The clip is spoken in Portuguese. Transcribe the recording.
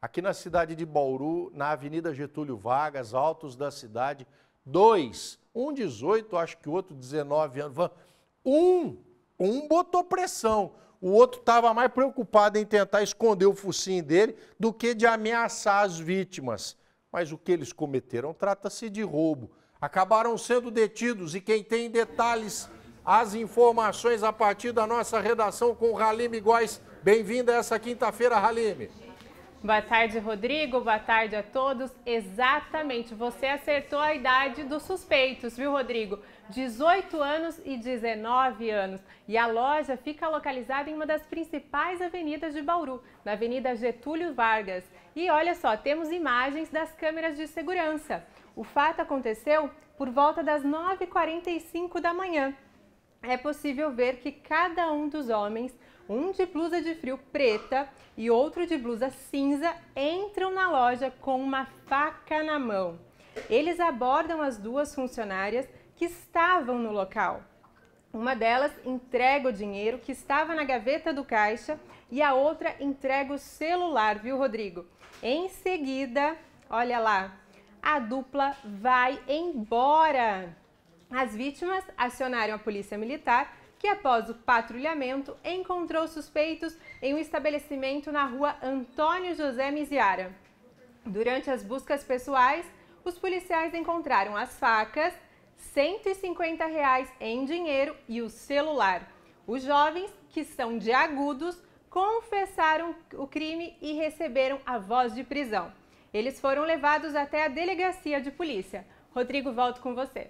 Aqui na cidade de Bauru, na Avenida Getúlio Vargas, altos da cidade, dois. Um 18, acho que o outro 19 anos. Um, um botou pressão. O outro estava mais preocupado em tentar esconder o focinho dele do que de ameaçar as vítimas. Mas o que eles cometeram trata-se de roubo. Acabaram sendo detidos e quem tem detalhes, as informações a partir da nossa redação com o Halim Góes. Bem-vindo a essa quinta-feira, Ralime. Boa tarde, Rodrigo. Boa tarde a todos. Exatamente, você acertou a idade dos suspeitos, viu, Rodrigo? 18 anos e 19 anos. E a loja fica localizada em uma das principais avenidas de Bauru, na Avenida Getúlio Vargas. E olha só, temos imagens das câmeras de segurança. O fato aconteceu por volta das 9h45 da manhã. É possível ver que cada um dos homens um de blusa de frio preta e outro de blusa cinza, entram na loja com uma faca na mão. Eles abordam as duas funcionárias que estavam no local. Uma delas entrega o dinheiro que estava na gaveta do caixa e a outra entrega o celular, viu, Rodrigo? Em seguida, olha lá, a dupla vai embora. As vítimas acionaram a polícia militar que após o patrulhamento encontrou suspeitos em um estabelecimento na rua Antônio José Miziara. Durante as buscas pessoais, os policiais encontraram as facas, 150 reais em dinheiro e o celular. Os jovens, que são de agudos, confessaram o crime e receberam a voz de prisão. Eles foram levados até a delegacia de polícia. Rodrigo, volto com você.